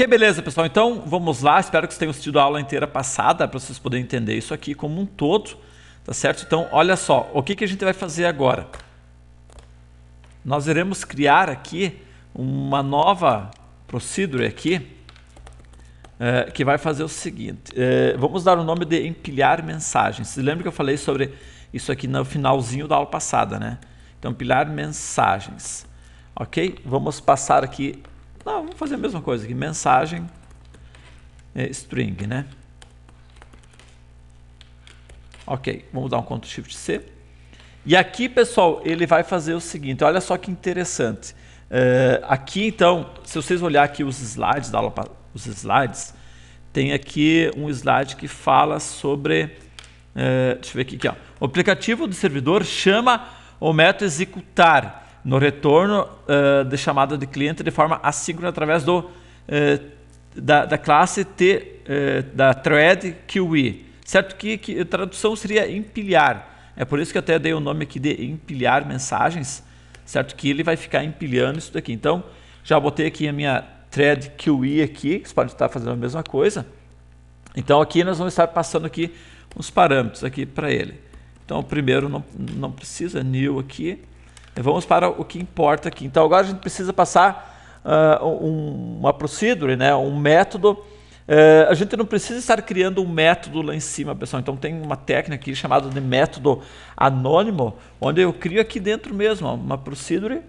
Que beleza, pessoal. Então, vamos lá. Espero que vocês tenham assistido a aula inteira passada para vocês poderem entender isso aqui como um todo, tá certo? Então, olha só, o que, que a gente vai fazer agora? Nós iremos criar aqui uma nova procedure aqui, é, que vai fazer o seguinte. É, vamos dar o nome de empilhar mensagens. Você lembra que eu falei sobre isso aqui no finalzinho da aula passada, né? Então, empilhar mensagens. Ok? Vamos passar aqui não vamos fazer a mesma coisa aqui. Mensagem é, string, né? Ok, vamos dar um Ctrl Shift C. E aqui, pessoal, ele vai fazer o seguinte. Olha só que interessante. Uh, aqui, então, se vocês olhar aqui os slides, da pra, os slides, tem aqui um slide que fala sobre... Uh, deixa eu ver aqui. aqui ó. O aplicativo do servidor chama o método executar no retorno uh, eh, da chamada de cliente de forma assíncrona através do, uh, da, da, classe T, uh, da thread QE. Certo que, que, a tradução seria empilhar. É por isso que eu até dei o nome aqui de empilhar mensagens, certo que ele vai ficar empilhando isso daqui. Então, já botei aqui a minha thread QE aqui, vocês podem estar fazendo a mesma coisa. Então, aqui nós vamos estar passando aqui uns parâmetros aqui para ele. Então, o primeiro não, não precisa, new aqui. Vamos para o que importa aqui. Então agora a gente precisa passar uh, um, uma procedure, né? um método. Uh, a gente não precisa estar criando um método lá em cima, pessoal. Então tem uma técnica aqui chamada de método anônimo, onde eu crio aqui dentro mesmo ó, uma procedure,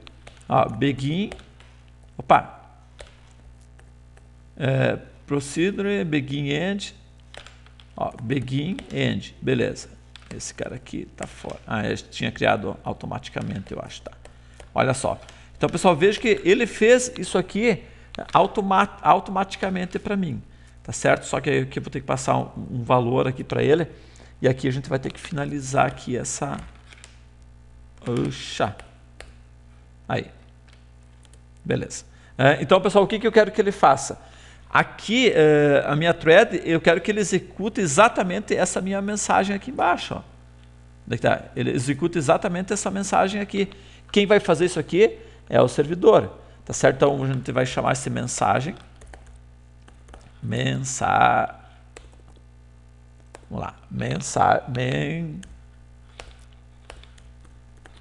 ó, begin, opa, eh, procedure, begin end, ó, begin end, beleza. Esse cara aqui tá fora. Ah, ele é, tinha criado automaticamente, eu acho, tá. Olha só. Então, pessoal, veja que ele fez isso aqui é, automa automaticamente para mim, tá certo? Só que aí eu vou ter que passar um, um valor aqui para ele. E aqui a gente vai ter que finalizar aqui essa... Oxa! Aí. Beleza. É, então, pessoal, o que, que eu quero que ele faça? Aqui, eh, a minha thread, eu quero que ele execute exatamente essa minha mensagem aqui embaixo. Ó. É tá? Ele executa exatamente essa mensagem aqui. Quem vai fazer isso aqui é o servidor. Tá certo? Então, a gente vai chamar essa mensagem. Mensagem. Vamos lá. Mensa men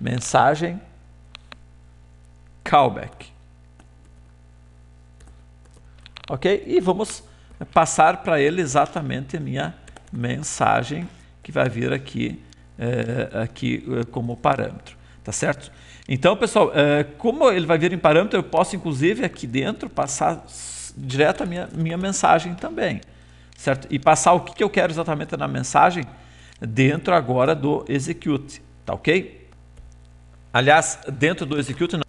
mensagem. Callback ok? E vamos passar para ele exatamente a minha mensagem que vai vir aqui, é, aqui eh, como parâmetro, tá certo? Então, pessoal, é, como ele vai vir em parâmetro, eu posso, inclusive, aqui dentro passar direto a minha, minha mensagem também, certo? E passar o que, que eu quero exatamente na mensagem dentro agora do execute, tá ok? Aliás, dentro do execute, não.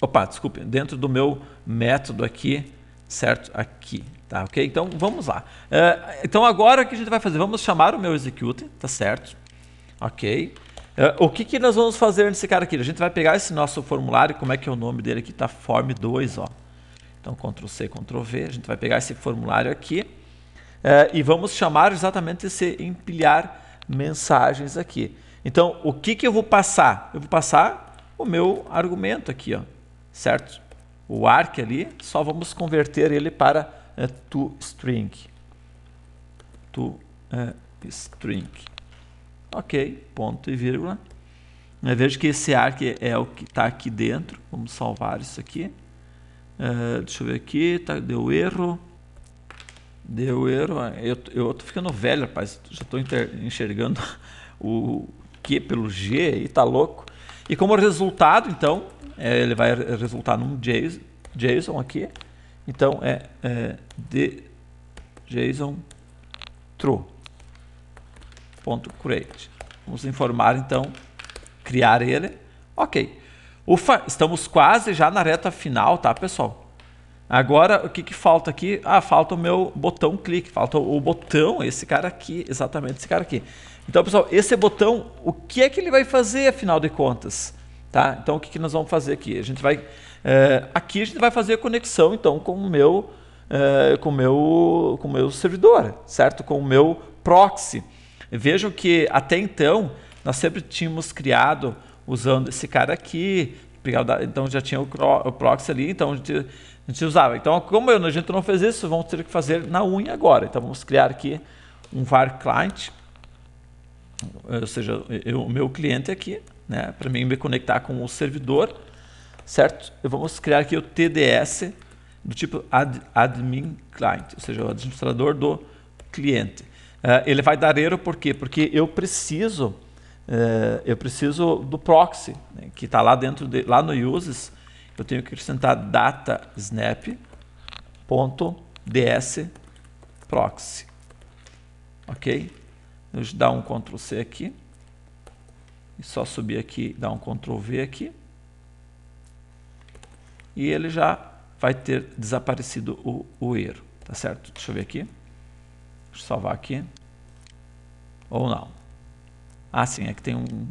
opa, desculpe, dentro do meu método aqui, certo? Aqui, tá ok? Então vamos lá. Uh, então agora o que a gente vai fazer? Vamos chamar o meu executor tá certo? Ok. Uh, o que, que nós vamos fazer nesse cara aqui? A gente vai pegar esse nosso formulário, como é que é o nome dele aqui? Tá form2, ó. Então Ctrl C, Ctrl V, a gente vai pegar esse formulário aqui uh, e vamos chamar exatamente esse empilhar mensagens aqui. Então o que, que eu vou passar? Eu vou passar o meu argumento aqui, ó, certo? o arc ali, só vamos converter ele para é, eh, toString. toString. Eh, é, ok, ponto e vírgula. Eu é, vejo que esse arc é, é o que está aqui dentro. Vamos salvar isso aqui. É, deixa eu ver aqui, tá, deu erro. Deu erro. Eu, eu tô ficando velho, rapaz. Já estou enxergando o que pelo G e tá louco. E como resultado, então, é, ele vai resultar num JSON, aqui. Então é, é de JSON true.create. Vamos informar então, criar ele. Ok. Ufa, estamos quase já na reta final, tá pessoal? Agora, o que, que falta aqui? Ah, falta o meu botão clique, falta o botão, esse cara aqui, exatamente esse cara aqui. Então, pessoal, esse botão, o que é que ele vai fazer, afinal de contas? Tá? Então, o que, que nós vamos fazer aqui? A gente vai, é, aqui a gente vai fazer a conexão então com o meu, é, com meu, com meu servidor, certo? Com o meu proxy. Vejam que até então nós sempre tínhamos criado usando esse cara aqui, então já tinha o proxy ali, então a gente, a gente usava. Então, como eu, a gente não fez isso, vamos ter que fazer na unha agora. Então, vamos criar aqui um var client, ou seja, o meu cliente aqui, né, para mim me conectar com o servidor, certo? Eu vou criar aqui o TDS do tipo ad, admin client, ou seja, o administrador do cliente. Uh, ele vai dar erro por quê? Porque eu preciso uh, eu preciso do proxy né, que está lá dentro de, lá no uses. Eu tenho que acrescentar data snap ponto ds proxy, ok? Vou dar um Ctrl C aqui só subir aqui, dar um Ctrl V aqui. E ele já vai ter desaparecido o, o erro, tá certo? Deixa eu ver aqui. Deixa eu salvar aqui. Ou não. Ah, sim, é que tem um, um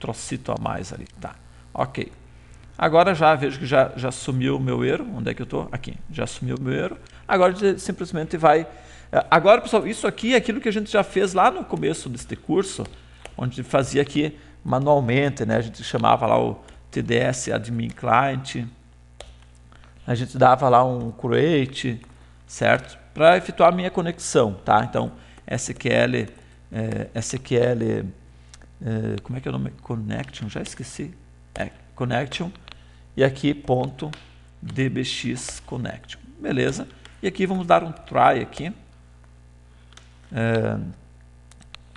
trocito a mais ali. Tá, ok. Agora já vejo que já, já sumiu o meu erro. Onde é que eu estou? Aqui. Já sumiu o meu erro. Agora simplesmente vai... Eh, agora, pessoal, isso aqui é aquilo que a gente já fez lá no começo deste curso, onde fazia aqui manualmente, né? A gente chamava lá o TDS admin client, a gente dava lá um create, certo? Para efetuar a minha conexão, tá? Então, SQL, é, eh, SQL, é, eh, como é que é o nome? Connection, já esqueci. É, connection. E aqui, ponto, dbx connection. Beleza? E aqui vamos dar um try aqui. É,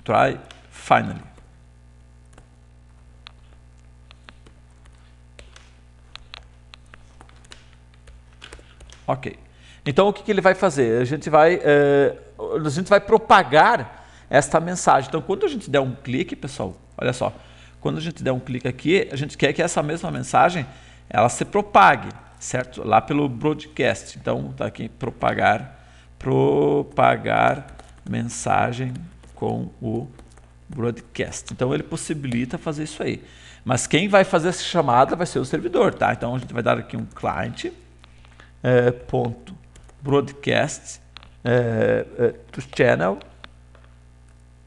try finally. Ok. Então o que, que ele vai fazer? A gente vai, eh, a gente vai propagar esta mensagem. Então quando a gente der um clique, pessoal, olha só, quando a gente der um clique aqui, a gente quer que essa mesma mensagem ela se propague, certo? Lá pelo broadcast. Então tá aqui propagar, propagar mensagem com o broadcast. Então ele possibilita fazer isso aí. Mas quem vai fazer essa chamada vai ser o servidor, tá? Então a gente vai dar aqui um cliente é, ponto broadcast é, eh, é, eh, to channel,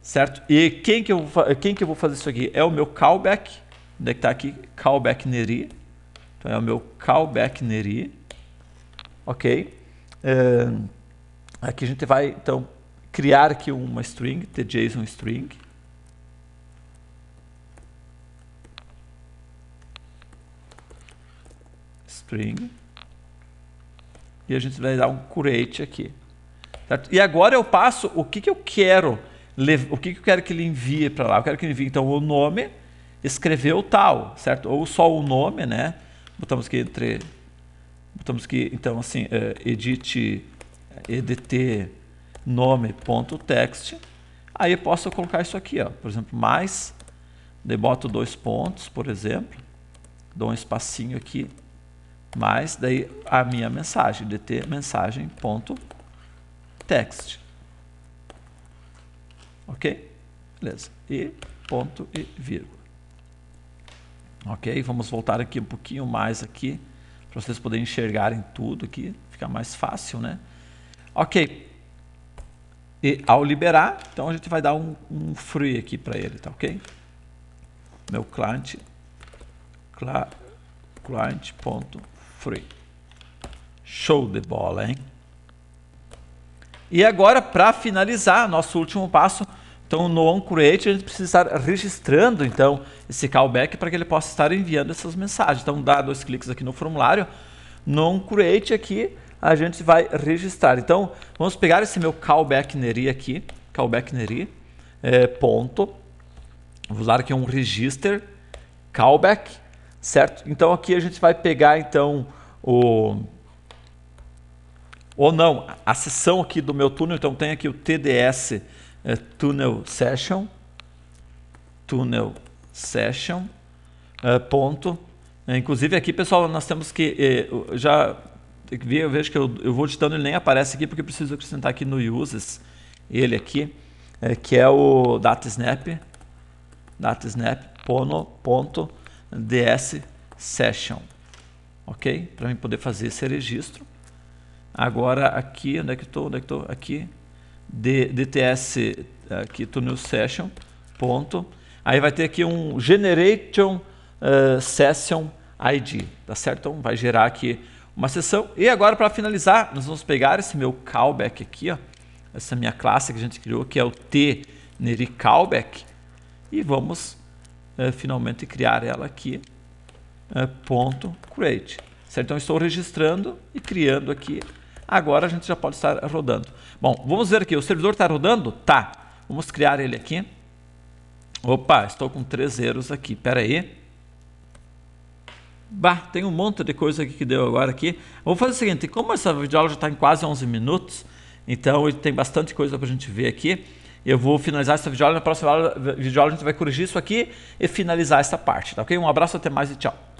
certo? E quem que, eu vou, quem que eu vou fazer isso aqui? É o meu callback, onde é que está aqui? Callback neri. Então é o meu callback neri, ok? aqui a gente vai, então, criar aqui uma string, tjson string, string e a gente vai dar um create aqui. Certo? E agora eu passo o que, que eu quero, o que, que eu quero que ele envie para lá. Eu quero que ele envie, então, o nome, escreveu tal, certo? Ou só o nome, né? Botamos aqui entre... Botamos aqui, então, assim, uh, eh, edit, eh, edt nome.text. Aí eu posso colocar isso aqui, ó. por exemplo, mais, daí boto dois pontos, por exemplo. Dou um espacinho aqui mas daí a minha mensagem, dt mensagem.text. Ok? Beleza. E ponto e vírgula. Ok? Vamos voltar aqui um pouquinho mais aqui, para vocês poderem enxergarem tudo aqui, fica mais fácil, né? Ok. E ao liberar, então a gente vai dar um, um free aqui para ele, tá ok? Meu client, client.free free. Show de bola, hein? E agora, para finalizar, nosso último passo, então no OnCreate a gente precisa estar registrando então esse callback para que ele possa estar enviando essas mensagens. Então dá dois cliques aqui no formulário, no OnCreate aqui a gente vai registrar. Então vamos pegar esse meu callback neri aqui, callback neri, é, eh, ponto, vou usar aqui um register, callback, certo? Então aqui a gente vai pegar então o ou não, a sessão aqui do meu túnel, então tem aqui o TDS é, Tunnel Session, Tunnel Session, é, ponto. É, inclusive aqui, pessoal, nós temos que, é, já eu vejo que eu, eu vou digitando ele nem aparece aqui, porque preciso acrescentar aqui no Uses, ele aqui, é, que é o DataSnap, DataSnap, pono, ponto, DS Session, ok? Para mim poder fazer esse registro. Agora aqui, onde é que estou? Onde é que estou? Aqui, D, DTS, aqui, Tunnel Session, ponto. Aí vai ter aqui um Generation uh, Session ID, tá certo? Então vai gerar aqui uma sessão. E agora para finalizar, nós vamos pegar esse meu callback aqui, ó, essa minha classe que a gente criou, que é o T Neri Callback, e vamos eh, finalmente criar ela aqui, uh, ponto create. Certo? Então estou registrando e criando aqui. Agora a gente já pode estar rodando. Bom, vamos ver aqui, o servidor está rodando? Tá. Vamos criar ele aqui. Opa, estou com três zeros aqui, pera aí. Bah, tem um monte de coisa aqui que deu agora aqui. Vou fazer o seguinte, como essa videoaula já está em quase 11 minutos, então tem bastante coisa para a gente ver aqui. Eu vou finalizar essa videoaula. Na próxima videoaula a gente vai corrigir isso aqui e finalizar essa parte, tá ok? Um abraço, até mais e tchau.